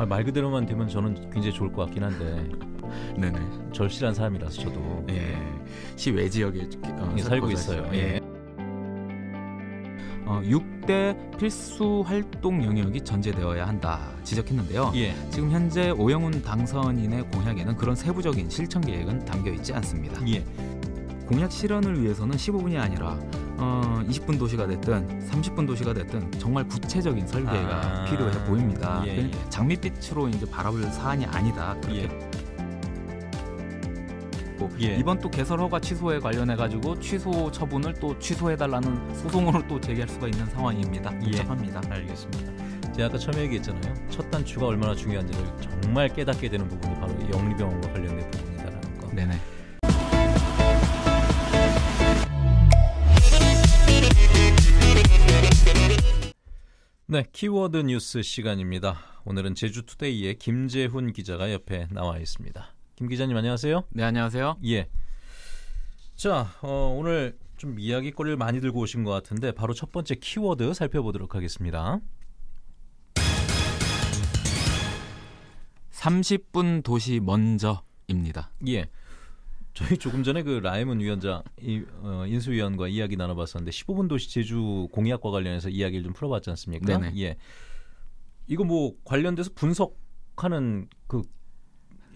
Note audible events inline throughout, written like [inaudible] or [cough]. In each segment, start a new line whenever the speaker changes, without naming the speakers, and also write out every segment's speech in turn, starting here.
아, 말 그대로만 되면 저는 굉장히 좋을 것 같긴 한데. [laughs] 네네. 절실한 사람이라서 저도. 예. 시외 지역에 어, 살고 있어요. 예, 있어요. 예. 예.
어, 6대 필수 활동 영역이 전제되어야 한다 지적했는데요. 예. 지금 현재 오영훈 당선인의 공약에는 그런 세부적인 실천 계획은 담겨 있지 않습니다. 예. 공약 실현을 위해서는 15분이 아니라 어, 20분 도시가 됐든 30분 도시가 됐든 정말 구체적인 설계가 아, 필요해 보입니다. 예, 예. 장밋빛으로 이제 바라볼 사안이 아니다. 그렇게 예. 예. 이번 또 개설 허가 취소에 관련해 가지고 취소 처분을 또 취소해 달라는 소송으로 또 제기할 수가 있는 상황입니다. 예. 복잡합니다. 예.
알겠습니다. 제가 아까 처음에 얘기했잖아요. 첫 단추가 얼마나 중요한지를 정말 깨닫게 되는 부분이 바로 영리병원과 관련된 부분이다라는 거. 네네. 네, 키워드 뉴스 시간입니다. 오늘은 제주투데이의 김재훈 기자가 옆에 나와 있습니다. 김 기자님 안녕하세요. 네, 안녕하세요. 예. 자, 어, 오늘 좀 이야기거리를 많이 들고 오신 것 같은데 바로 첫 번째 키워드 살펴보도록 하겠습니다.
30분 도시 먼저입니다.
예. 저희 조금 전에 그라이은 위원장, 이, 어, 인수위원과 이야기 나눠봤었는데 15분 도시 제주 공약과 관련해서 이야기를 좀 풀어봤지 않습니까? 네 예.
이거 뭐 관련돼서 분석하는 그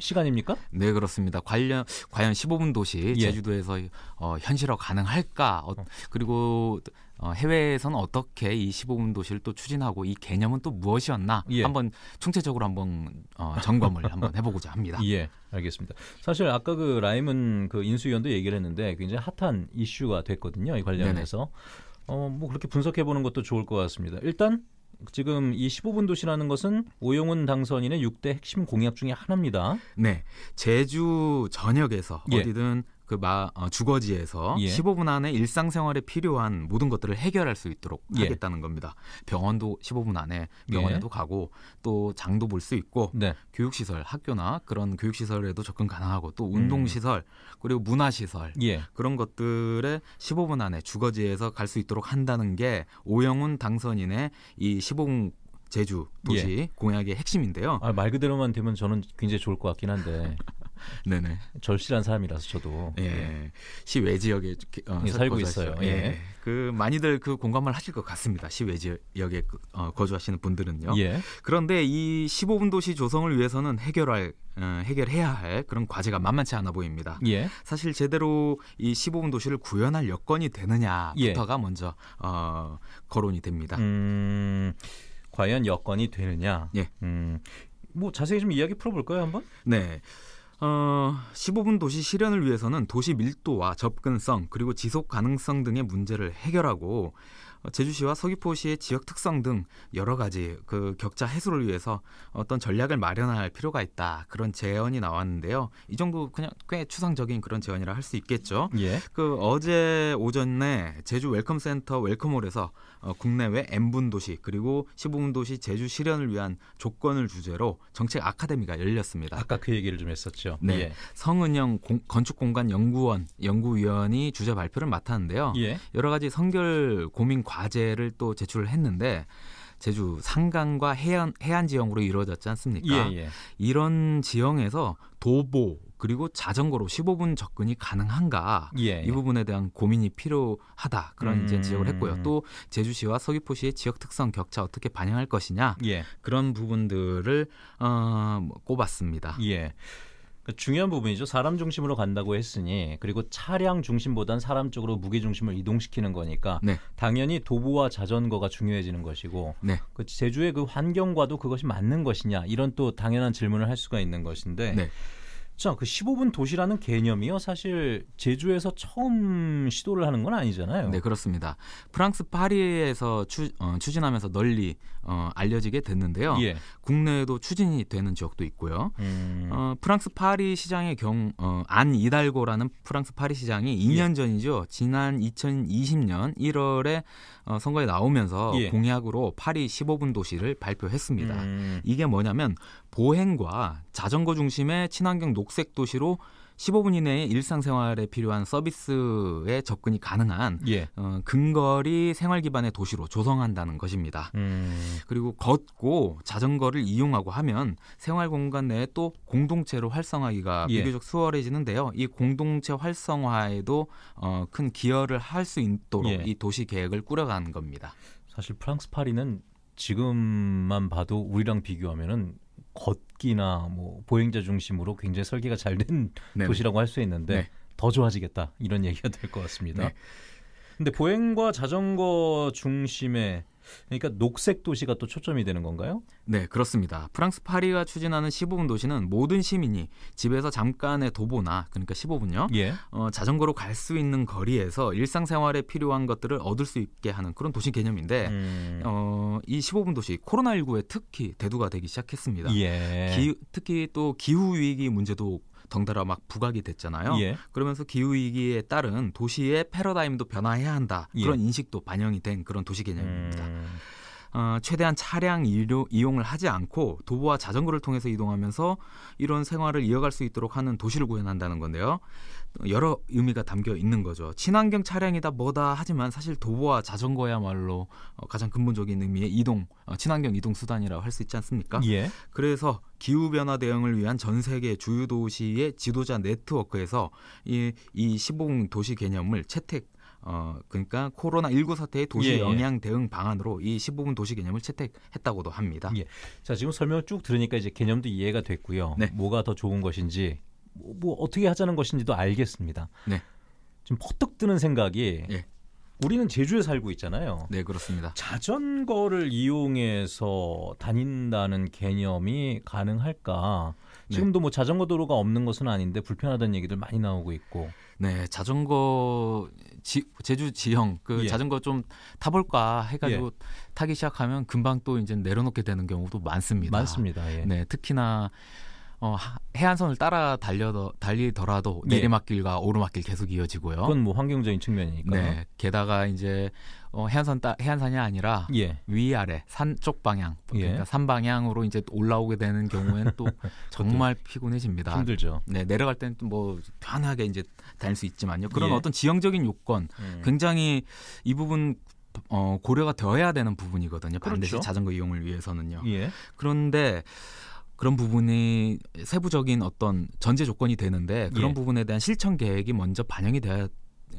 시간입니까? 네 그렇습니다. 관련 과연 15분 도시 예. 제주도에서 예. 어, 현실화 가능할까? 어, 어, 그리고 어, 해외에서는 어떻게 이 15분 도시를 또 추진하고 이 개념은 또 무엇이었나 예. 한번 총체적으로 한번 어, 점검을 한번 해보고자 합니다. [laughs] 예,
알겠습니다. 사실 아까 그 라임은 그 인수위원도 얘기를 했는데 굉장히 핫한 이슈가 됐거든요. 이 관련해서 어, 뭐 그렇게 분석해 보는 것도 좋을 것 같습니다. 일단 지금 이 15분 도시라는 것은 오용훈 당선인의 6대 핵심 공약 중의 하나입니다.
네. 제주 전역에서 예. 어디든 그 마, 어, 주거지에서 예. 15분 안에 일상생활에 필요한 모든 것들을 해결할 수 있도록 예. 하겠다는 겁니다. 병원도 15분 안에 병원에도 예. 가고 또 장도 볼 수 있고 네. 교육시설, 학교나 그런 교육시설에도 접근 가능하고 또 음. 운동시설 음. 그리고 문화시설 예. 그런 것들에 15분 안에 주거지에서 갈 수 있도록 한다는 게 오영훈 당선인의 이 15분 제주 도시 예. 공약의 핵심인데요. 아, 말 그대로만 되면 저는 굉장히 좋을 것 같긴 한데 [laughs] 네네. 절실한 사람이라서 저도 예. 예. 시외 지역에 어, 예, 살고 있어요. 예. 예. 그 많이들 그 공감을 하실 것 같습니다. 시외 지역에 그, 어, 거주하시는 분들은요. 예. 그런데 이 15분 도시 조성을 위해서는 해결할 어, 해결해야 할 그런 과제가 만만치 않아 보입니다. 예. 사실 제대로 이 15분 도시를 구현할 여건이 되느냐부터가 예. 먼저 어, 거론이 됩니다. 음, 과연 여건이 되느냐. 예. 음,
뭐 자세히 좀 이야기 풀어볼까요 한번?
네. 어, 15분 도시 실현을 위해서는 도시 밀도와 접근성 그리고 지속 가능성 등의 문제를 해결하고 어, 제주시와 서귀포시의 지역 특성 등 여러 가지 그 격차 해소를 위해서 어떤 전략을 마련할 필요가 있다 그런 제언이 나왔는데요. 이 정도 그냥 꽤 추상적인 그런 제언이라 할 수 있겠죠. 예. 그 어제 오전에 제주 웰컴 센터 웰컴홀에서 어, 국내외 N분 도시 그리고 15분 도시 제주 실현을 위한 조건을 주제로 정책 아카데미가 열렸습니다. 아까 그 얘기를 좀 했었죠. 네. 예. 성은영 공, 건축공간 연구원 연구위원이 주제 발표를 맡았는데요. 예. 여러 가지 선결 고민 과제를 또 제출을 했는데 제주 상강과 해안 해안 지형으로 이루어졌지 않습니까? 예, 예. 이런 지형에서 도보, 그리고 자전거로 15분 접근이 가능한가 예. 이 부분에 대한 고민이 필요하다 그런 음. 이제 지적을 했고요. 또 제주시와 서귀포시의 지역 특성 격차 어떻게 반영할 것이냐 예. 그런 부분들을 어, 뭐 꼽았습니다. 예.
그러니까 중요한 부분이죠. 사람 중심으로 간다고 했으니 그리고 차량 중심보단 사람 쪽으로 무게 중심을 이동시키는 거니까 네. 당연히 도보와 자전거가 중요해지는 것이고 네. 그 제주의 그 환경과도 그것이 맞는 것이냐 이런 또 당연한 질문을 할 수가 있는 것인데 네. 자, 그렇죠. 그 15분 도시라는 개념이요. 사실 제주에서 처음 시도를 하는
건 아니잖아요. 네, 그렇습니다. 프랑스 파리에서 추, 어, 추진하면서 널리 어, 알려지게 됐는데요. 예. 국내에도 추진이 되는 지역도 있고요. 음. 어, 프랑스 파리 시장의 경우 어, 안 이달고라는 프랑스 파리 시장이 2년 예. 전이죠. 지난 2020년 1월에 어, 선거에 나오면서 예. 공약으로 파리 15분 도시를 발표했습니다. 음. 이게 뭐냐면 보행과 자전거 중심의 친환경 녹색 도시로 15분 이내에 일상생활에 필요한 서비스에 접근이 가능한 예. 어, 근거리 생활 기반의 도시로 조성한다는 것입니다. 음. 그리고 걷고 자전거를 이용하고 하면 생활 공간 내에 또 공동체로 활성화기가 하 예. 비교적 수월해지는데요. 이 공동체 활성화에도 어, 큰 기여를 할 수 있도록 예. 이 도시 계획을 꾸려가는 겁니다. 사실 프랑스 파리는
지금만 봐도 우리랑 비교하면은 걷기나 뭐 보행자 중심으로 굉장히 설계가 잘 된 도시라고 할 수 있는데 네. 더 좋아지겠다 이런 얘기가 될 것 같습니다. 네. 근데 보행과 자전거 중심의 그러니까 녹색 도시가 또
초점이 되는 건가요? 네, 그렇습니다. 프랑스 파리가 추진하는 15분 도시는 모든 시민이 집에서 잠깐의 도보나 그러니까 15분요. 예. 어, 자전거로 갈 수 있는 거리에서 일상생활에 필요한 것들을 얻을 수 있게 하는 그런 도시 개념인데 음. 어, 이 15분 도시 코로나19에 특히 대두가 되기 시작했습니다. 예. 기, 특히 또 기후 위기 문제도 덩달아 막 부각이 됐잖아요. 예. 그러면서 기후 위기에 따른 도시의 패러다임도 변화해야 한다. 예. 그런 인식도 반영이 된 그런 도시 개념입니다. 음. 어, 최대한 차량 이료, 이용을 하지 않고 도보와 자전거를 통해서 이동하면서 이런 생활을 이어갈 수 있도록 하는 도시를 구현한다는 건데요. 여러 의미가 담겨 있는 거죠. 친환경 차량이다 뭐다 하지만 사실 도보와 자전거야말로 어, 가장 근본적인 의미의 이동, 어, 친환경 이동 수단이라고 할 수 있지 않습니까? 예. 그래서 기후 변화 대응을 위한 전 세계 주요 도시의 지도자 네트워크에서 이, 이 15공 도시 개념을 채택 어 그러니까 코로나 19 사태의 도시 예, 예, 영향 대응 방안으로 이 15분 도시 개념을 채택했다고도
합니다. 예. 자 지금 설명 을쭉 들으니까 이제 개념도 이해가 됐고요. 네. 뭐가 더 좋은 것인지 뭐, 뭐 어떻게 하자는 것인지도 알겠습니다. 네. 지금 퍼뜩 드는 생각이 예. 우리는 제주에 살고 있잖아요. 네, 그렇습니다. 자전거를 이용해서 다닌다는 개념이 가능할까? 네. 지금도 네. 뭐 자전거 도로가
없는 것은 아닌데 불편하다는 얘기들 많이 나오고 있고. 네, 자전거 지, 제주 지형 그 예. 자전거 좀 타볼까 해가지고 예. 타기 시작하면 금방 또 이제 내려놓게 되는 경우도 많습니다. 많습니다. 예. 네, 특히나 어, 해안선을 따라 달려 달리더라도 예. 내리막길과 오르막길 계속 이어지고요. 그건 뭐 환경적인 측면이니까. 네. 게다가 이제 어, 해안선 따, 해안선이 아니라 예. 위아래 산 쪽 방향 예. 그러니까 예. 산 방향으로 이제 올라오게 되는 경우에는 또 [laughs] 정말 피곤해집니다. 힘들죠. 네, 내려갈 때는 또뭐 편하게 이제 다닐 수 있지만요. 그런 예. 어떤 지형적인 요건 음. 굉장히 이 부분 어, 고려가 되어야 되는 부분이거든요. 그렇죠. 반 자전거 이용을 위해서는요. 그런데 그런 부분이 세부적인 어떤 전제 조건이 되는데 그런 예. 부분에 대한 실천 계획이 먼저 반영이 돼야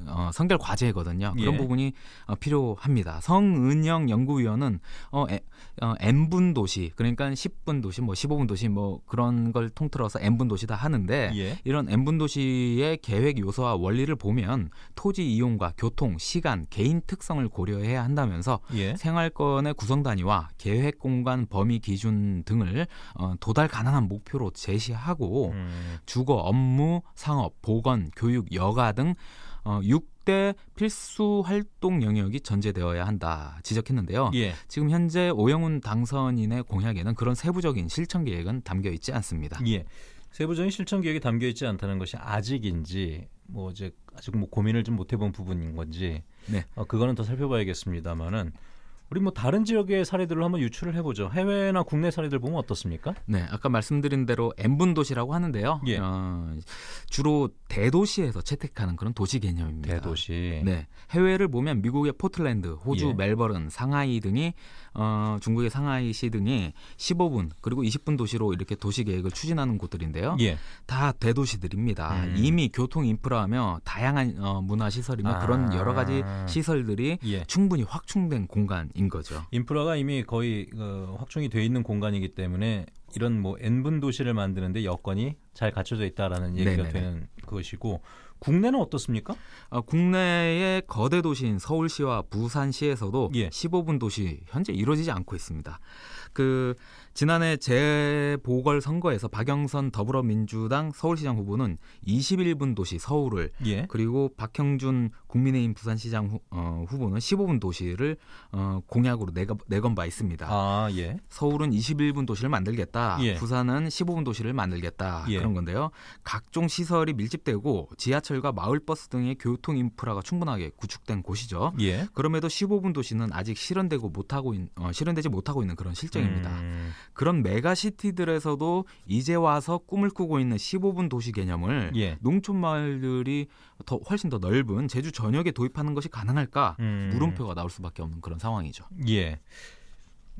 어, 성별 과제거든요. 예. 그런 예. 부분이 어, 필요합니다. 성은영 연구위원은 어, 에, 어, n분 도시 그러니까 10분 도시 뭐 15분 도시 뭐 그런 걸 통틀어서 n분 도시다 하는데 예. 이런 n분 도시의 계획 요소와 원리를 보면 토지 이용과 교통, 시간, 개인 특성을 고려해야 한다면서 예. 생활권의 구성 단위와 계획 공간 범위 기준 등을 어, 도달 가능한 목표로 제시하고 음. 주거, 업무, 상업, 보건, 교육, 여가 등 어, 6대 필수 활동 영역이 전제되어야 한다 지적했는데요. 예. 지금 현재 오영훈 당선인의 공약에는 그런 세부적인 실천 계획은 담겨 있지 않습니다. 예. 세부적인 실천
계획이 담겨 있지 않다는 것이 아직인지 뭐 이제 아직 뭐 고민을 좀 못 해본 부분인 건지 네. 어, 그거는 더 살펴봐야겠습니다만은 우리 뭐 다른 지역의 사례들을 한번 유출을
해보죠. 해외나 국내 사례들 보면 어떻습니까? 네, 아까 말씀드린 대로 N분 도시라고 하는데요. 예. 어, 주로 대도시에서 채택하는 그런 도시 개념입니다. 대도시. 네, 해외를 보면 미국의 포틀랜드, 호주 예. 멜버른, 상하이 등이 어, 중국의 상하이시 등이 15분 그리고 20분 도시로 이렇게 도시 계획을 추진하는 곳들인데요. 예. 다 대도시들입니다. 음. 이미 교통 인프라며 다양한 어, 문화 시설이며 아. 그런 여러 가지 시설들이 예. 충분히 확충된 공간인 거죠.
인프라가 이미 거의 그 확충이 돼 있는 공간이기 때문에 이런 뭐 n분 도시를 만드는데 여건이 잘 갖춰져
있다라는 얘기가 네네네. 되는 것이고 국내는 어떻습니까? 아, 국내의 거대 도시인 서울시와 부산시에서도 예. 15분 도시 현재 이루어지지 않고 있습니다. 그 지난해 재보궐 선거에서 박영선 더불어민주당 서울시장 후보는 21분 도시 서울을 예. 그리고 박형준 국민의힘 부산시장 후, 어, 후보는 15분 도시를 어, 공약으로 내건, 내건 바 있습니다. 아, 예. 서울은 21분 도시를 만들겠다. 예. 부산은 15분 도시를 만들겠다. 예. 그런 건데요. 각종 시설이 밀집되고 지하철과 마을버스 등의 교통 인프라가 충분하게 구축된 곳이죠. 예. 그럼에도 15분 도시는 아직 실현되고 못하고 있, 어, 실현되지 못하고 있는 그런 실정입니다. 음. 그런 메가시티들에서도 이제 와서 꿈을 꾸고 있는 15분 도시 개념을 예. 농촌 마을들이 더 훨씬 더 넓은 제주 전역에 도입하는 것이 가능할까 음. 물음표가 나올 수밖에 없는 그런 상황이죠. 예.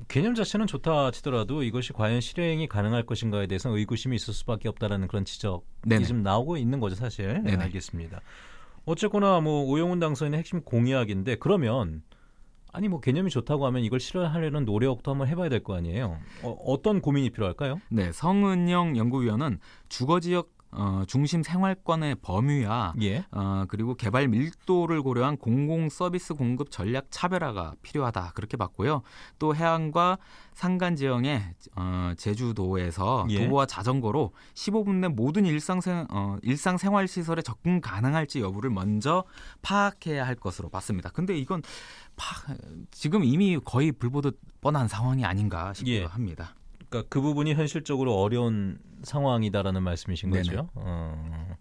개념 자체는
좋다 치더라도 이것이 과연 실행이 가능할 것인가에 대해서 의구심이 있을 수밖에 없다라는 그런 지적이 네네. 지금 나오고 있는 거죠 사실. 네네. 알겠습니다. 어쨌거나 뭐 오영훈 당선인의 핵심 공약인데 그러면 아니 뭐 개념이 좋다고 하면 이걸 실현하려는 노력도 한번 해봐야 될
거 아니에요. 어, 어떤 고민이 필요할까요? 네, 성은영 연구위원은 주거 지역 어, 중심 생활권의 범위와 예. 어, 그리고 개발 밀도를 고려한 공공 서비스 공급 전략 차별화가 필요하다 그렇게 봤고요. 또 해안과 산간 지형의 어, 제주도에서 예. 도보와 자전거로 15분 내 모든 일상생 어, 일상생활 시설에 접근 가능할지 여부를 먼저 파악해야 할 것으로 봤습니다. 근데 이건 파, 지금 이미 거의 불보듯 뻔한 상황이 아닌가
싶기도 예. 합니다. 그러니까 그 부분이 현실적으로 어려운 상황이다라는 말씀이신 네네. 거죠.
어.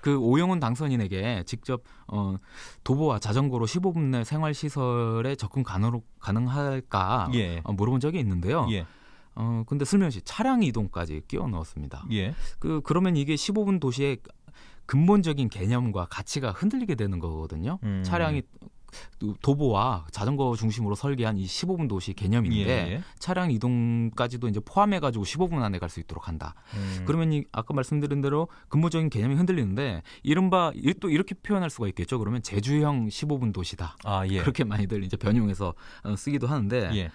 그 오영훈 당선인에게 직접 어, 도보와 자전거로 15분 내 생활 시설에 접근 가능, 가능할까 예. 어, 물어본 적이 있는데요. 예. 어 근데 슬며시 차량 이동까지 끼워 넣었습니다. 예. 그 그러면 이게 15분 도시의 근본적인 개념과 가치가 흔들리게 되는 거거든요. 음. 차량이 도보와 자전거 중심으로 설계한 이 15분 도시 개념인데 예. 차량 이동까지도 이제 포함해 가지고 15분 안에 갈 수 있도록 한다. 음. 그러면 이 아까 말씀드린 대로 근본적인 개념이 흔들리는데 이른바 또 이렇게 표현할 수가 있겠죠. 그러면 제주형 15분 도시다. 아, 예. 그렇게 많이들 이제 변용해서 어, 쓰기도 하는데 예.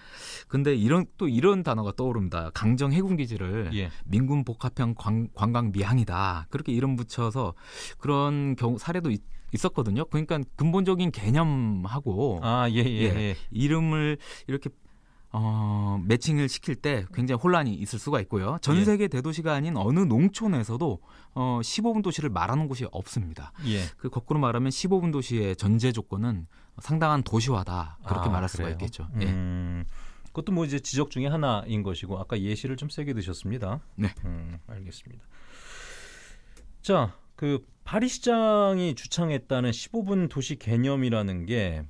근데 이런 또 이런 단어가 떠오릅니다. 강정 해군 기지를 예. 민군 복합형 관, 관광 미항이다. 그렇게 이름 붙여서 그런 경우 사례도 있 있었거든요. 그러니까 근본적인 개념하고 아, 예, 예, 예, 예, 이름을 이렇게 어, 매칭을 시킬 때 굉장히 혼란이 있을 수가 있고요. 전 예. 세계 대도시가 아닌 어느 농촌에서도 어, 15분 도시를 말하는 곳이 없습니다. 예. 그 거꾸로 말하면 15분 도시의 전제 조건은 상당한 도시화다 그렇게 아, 말할 수가 그래요? 있겠죠. 음. 그것도 뭐 이제 지적
중의 하나인 것이고 아까 예시를 좀 세게 드셨습니다. 네, 음, 알겠습니다. 자, 그 파리 시장이 주창했다는 15분 도시 개념이라는 게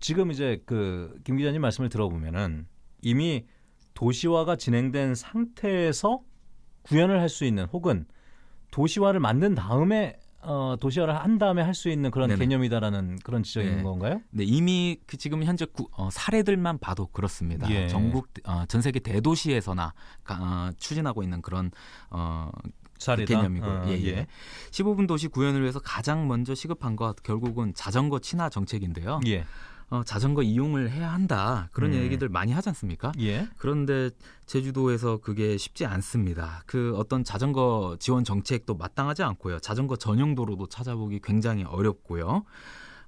지금 이제 그 김 기자님 말씀을 들어보면은 이미 도시화가 진행된 상태에서 구현을 할 수 있는 혹은 도시화를 만든 다음에 어, 도시화를 한 다음에 할 수 있는 그런 네네. 개념이다라는 그런 지적인
네. 건가요? 네, 이미 그 지금 현재 구, 어, 사례들만 봐도 그렇습니다. 예. 전국 어, 전 세계 대도시에서나 가, 어, 추진하고 있는 그런 어, 살이다. 개념이고 아, 어, 예, 예. 예. 15분 도시 구현을 위해서 가장 먼저 시급한 것 결국은 자전거 친화 정책인데요. 예. 어, 자전거 이용을 해야 한다 그런 음. 얘기들 많이 하지 않습니까? 예. 그런데 제주도에서 그게 쉽지 않습니다. 그 어떤 자전거 지원 정책도 마땅하지 않고요. 자전거 전용 도로도 찾아보기 굉장히 어렵고요.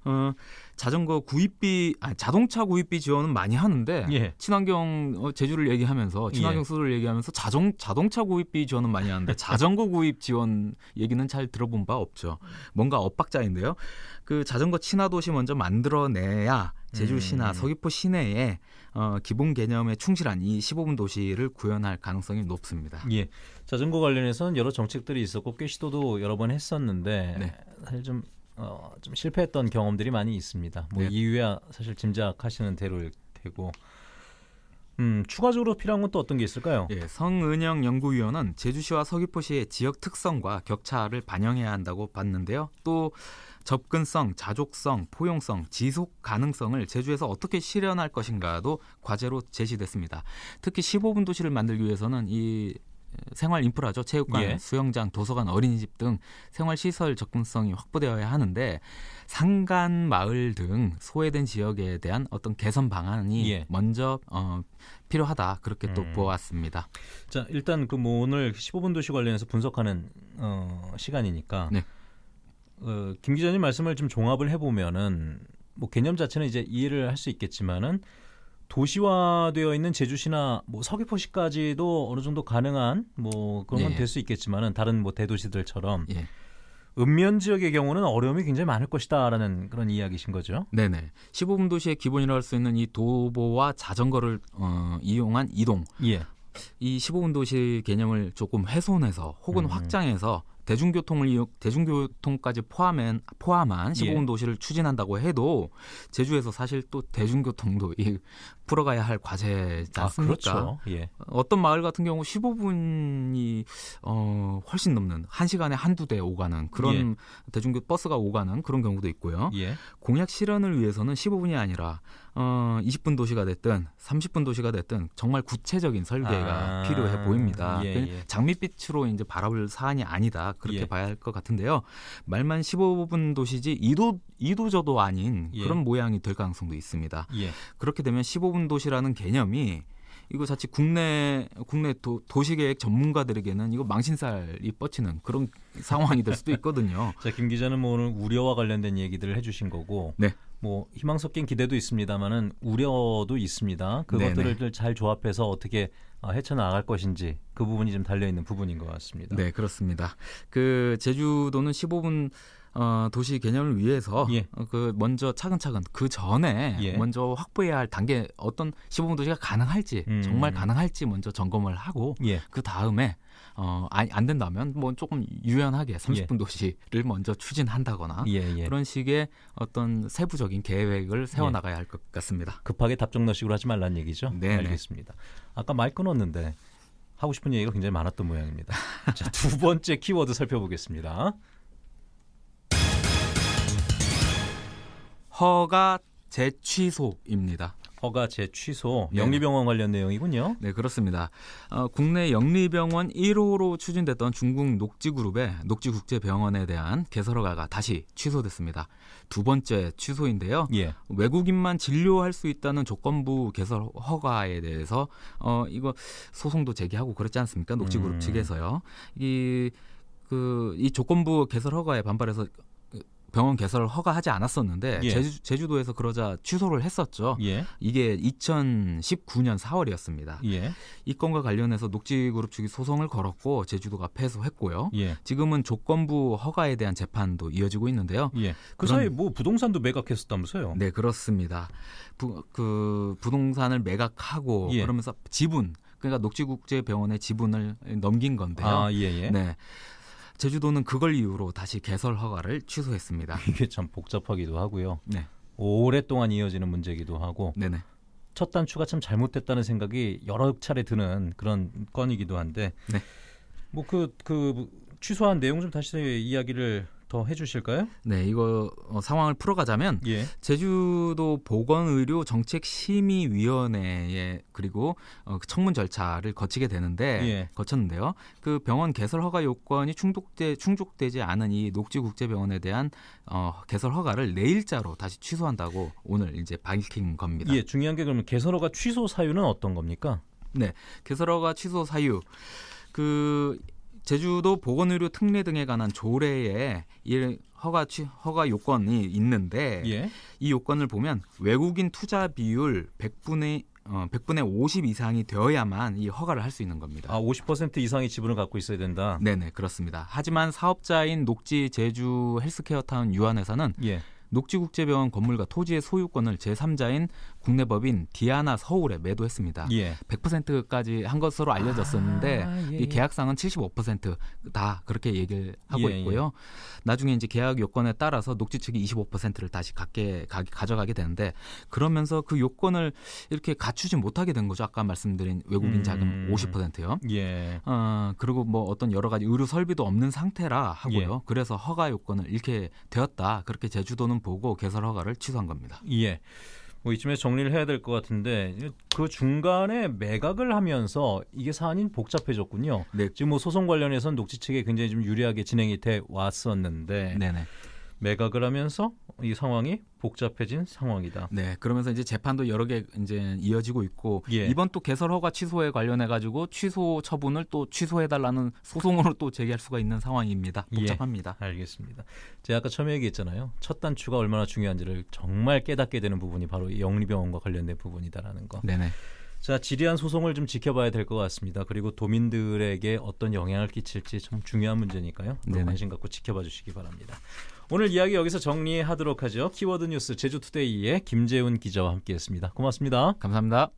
어, 자전거 구입비, 아, 자동차 구입비 지원은 많이 하는데 예. 친환경 제주를 어, 얘기하면서 친환경 예. 수를 얘기하면서 자동 자동차 구입비 지원은 많이 하는데 [laughs] 자전거 구입 지원 얘기는 잘 들어본 바 없죠. 뭔가 엇박자인데요. 그 자전거 친화 도시 먼저 만들어내야 제주 음. 시나 음. 서귀포 시내에 어, 기본 개념에 충실한 이 15분 도시를 구현할 가능성이 높습니다. 예. 자전거 관련해서는 여러 정책들이 있었고 꽤
시도도 여러 번 했었는데 네. 사실 좀 어, 좀 실패했던 경험들이 많이 있습니다. 뭐 네. 이유야 사실 짐작하시는 대로일 테고. 음, 추가적으로
필요한 건 또 어떤 게 있을까요? 예, 성은영 연구위원은 제주시와 서귀포시의 지역 특성과 격차를 반영해야 한다고 봤는데요. 또 접근성, 자족성, 포용성, 지속 가능성을 제주에서 어떻게 실현할 것인가도 과제로 제시됐습니다. 특히 15분 도시를 만들기 위해서는 이 생활 인프라죠. 체육관, 예. 수영장, 도서관, 어린이집 등 생활 시설 접근성이 확보되어야 하는데 산간 마을 등 소외된 지역에 대한 어떤 개선 방안이 예. 먼저 어, 필요하다 그렇게 또 음. 보았습니다. 자 일단 그 뭐 오늘 15분 도시 관련해서 분석하는
어, 시간이니까 네. 어, 김 기자님 말씀을 좀 종합을 해보면은 뭐 개념 자체는 이제 이해를 할 수 있겠지만은 도시화되어 있는 제주시나 뭐 서귀포시까지도 어느 정도 가능한 뭐 그런 건 될수 예. 있겠지만은 다른 뭐 대도시들처럼 예. 읍면 지역의 경우는 어려움이 굉장히 많을 것이다라는 그런 이야기신 거죠.
네네. 15분 도시의 기본이라 할수 있는 이 도보와 자전거를 어, 이용한 이동. 예. 이 15분 도시 개념을 조금 훼손해서 혹은 음. 확장해서 대중교통을 이용 대중교통까지 포함한 포함한 15분 예. 도시를 추진한다고 해도 제주에서 사실 또 대중교통도 이 풀어가야 할 과제지 않습니까? 아, 그렇죠. 예. 어떤 마을 같은 경우 15분이 어, 훨씬 넘는 한 시간에 한두 대 오가는 그런 예. 대중교 버스가 오가는 그런 경우도 있고요. 예. 공약 실현을 위해서는 15분이 아니라 어, 20분 도시가 됐든 30분 도시가 됐든 정말 구체적인 설계가 아, 필요해 보입니다. 예, 예. 장밋빛으로 이제 바라볼 사안이 아니다 그렇게 예. 봐야 할 것 같은데요. 말만 15분 도시지 이도 이도저도 아닌 예. 그런 모양이 될 가능성도 있습니다. 예. 그렇게 되면 15분 친화 도시라는 개념이 이거 자칫 국내 국내 도, 시계획 전문가들에게는 이거 망신살이 뻗치는 그런
[laughs] 상황이 될 수도 있거든요. [laughs] 자, 김 기자는 뭐 오늘 우려와 관련된 얘기들을 해주신 거고, 네. 뭐 희망 섞인 기대도 있습니다만은 우려도 있습니다. 그것들을 네네. 잘 조합해서 어떻게 아, 헤쳐나갈 것인지 그 부분이 좀 달려 있는 부분인 것 같습니다. 네, 그렇습니다.
그 제주도는 15분 어, 도시 개념을 위해서 예. 어, 그 먼저 차근차근 그 전에 예. 먼저 확보해야 할 단계 어떤 시범 도시가 가능할지 음. 정말 가능할지 먼저 점검을 하고 예. 그 다음에 어, 안, 안 된다면 뭐 조금 유연하게 30분 예. 도시를 먼저 추진한다거나 예, 예. 그런 식의 어떤 세부적인 계획을 세워 나가야 할 것 같습니다. 급하게 답정너식으로 하지 말라는 얘기죠. 네, 알겠습니다. 아까
말 끊었는데 하고 싶은 얘기가 굉장히 많았던 모양입니다. [laughs] 자, 두 번째 키워드 살펴보겠습니다. 허가
재취소입니다. 허가 재취소 네. 영리병원 네. 관련 내용이군요. 네 그렇습니다. 어, 국내 영리병원 1호로 추진됐던 중국 녹지그룹의 녹지국제병원에 대한 개설 허가가 다시 취소됐습니다. 두 번째 취소인데요. 예. 외국인만 진료할 수 있다는 조건부 개설 허가에 대해서 어, 이거 소송도 제기하고 그렇지 않습니까? 녹지그룹 음. 측에서요. 이 그 이 조건부 개설 허가에 반발해서 병원 개설을 허가하지 않았었는데 예. 제주, 제주도에서 그러자 취소를 했었죠. 예. 이게 2019년 4월이었습니다. 예. 이 건과 관련해서 녹지그룹 측이 소송을 걸었고 제주도가 패소했고요. 예. 지금은 조건부 허가에 대한 재판도 이어지고 있는데요. 예. 그 사이 에뭐 부동산도 매각했었다면서요? 네 그렇습니다. 부, 그 부동산을 매각하고 예. 그러면서 지분 그러니까 녹지국제병원의 지분을 넘긴 건데요. 아, 예, 예. 네. 제주도는 그걸 이유로 다시 개설 허가를 취소했습니다. [laughs] 이게 참 복잡하기도 하고요. 네.
오랫동안 이어지는 문제기도 이 하고 네네. 첫 단추가 참 잘못됐다는 생각이 여러 차례 드는 그런 건이기도 한데 네. 뭐 그그 그 취소한 내용 좀 다시 이야기를 더 해주실까요? 네, 이거 어, 상황을 풀어가자면 예.
제주도 보건의료 정책심의위원회에 그리고 어, 그 청문 절차를 거치게 되는데 예. 거쳤는데요. 그 병원 개설 허가 요건이 충족되 충족되지 않은 이 녹지국제병원에 대한 어, 개설 허가를 내일자로 다시 취소한다고 오늘 이제 밝힌 겁니다. 예, 중요한 게 그러면 개설 허가 취소 사유는 어떤 겁니까? 네, 개설 허가 취소 사유 그 제주도 보건의료 특례 등에 관한 조례에 이 허가 취, 허가 요건이 있는데 예. 이 요건을 보면 외국인 투자 비율 100분의 어, 100분의 50 이상이 되어야만 이 허가를 할 수 있는 겁니다. 아, 50% 이상의 지분을 갖고 있어야 된다. 네, 네, 그렇습니다. 하지만 사업자인 녹지 제주 헬스케어 타운 유한회사는 예. 녹지국제병원 건물과 토지의 소유권을 제3자인 국내 법인 디아나 서울에 매도했습니다. 예. 100%까지 한 것으로 알려졌었는데 아, 예, 이 예. 계약상은 75%다 그렇게 얘기를 하고 예, 있고요. 예. 나중에 이제 계약 요건에 따라서 녹지 측이 25%를 다시 갖게 가, 가져가게 되는데 그러면서 그 요건을 이렇게 갖추지 못하게 된 거죠. 아까 말씀드린 외국인 자금 음, 50%요. 예. 어, 그리고 뭐 어떤 여러 가지 의료 설비도 없는 상태라 하고요. 예. 그래서 허가 요건을 이렇게 되었다. 그렇게 제주도는 보고 개설 허가를 취소한 겁니다.
예. 뭐이쯤에 정리를 해야 될 것 같은데 그 중간에 매각을 하면서 이게 사안이 복잡해졌군요. 네. 지금 뭐 소송 관련해서는 녹지 측에 굉장히 좀 유리하게 진행이 돼 왔었는데 네네. 매각을 하면서 이 상황이 복잡해진
상황이다. 네, 그러면서 이제 재판도 여러 개 이제 이어지고 있고 예. 이번 또 개설 허가 취소에 관련해 가지고 취소 처분을 또 취소해 달라는 소송으로 또 제기할 수가 있는 상황입니다.
예, 복잡합니다. 예, 알겠습니다. 제가 아까 처음에 얘기했잖아요. 첫 단추가 얼마나 중요한지를 정말 깨닫게 되는 부분이 바로 영리병원과 관련된 부분이다라는 거. 네네. 자, 지리한 소송을 좀 지켜봐야 될 것 같습니다. 그리고 도민들에게 어떤 영향을 끼칠지 참 중요한 문제니까요. 관심 갖고 지켜봐 주시기 바랍니다. 오늘 이야기 여기서 정리하도록 하죠. 키워드 뉴스 제주투데이의 김재훈 기자와 함께했습니다. 고맙습니다. 감사합니다.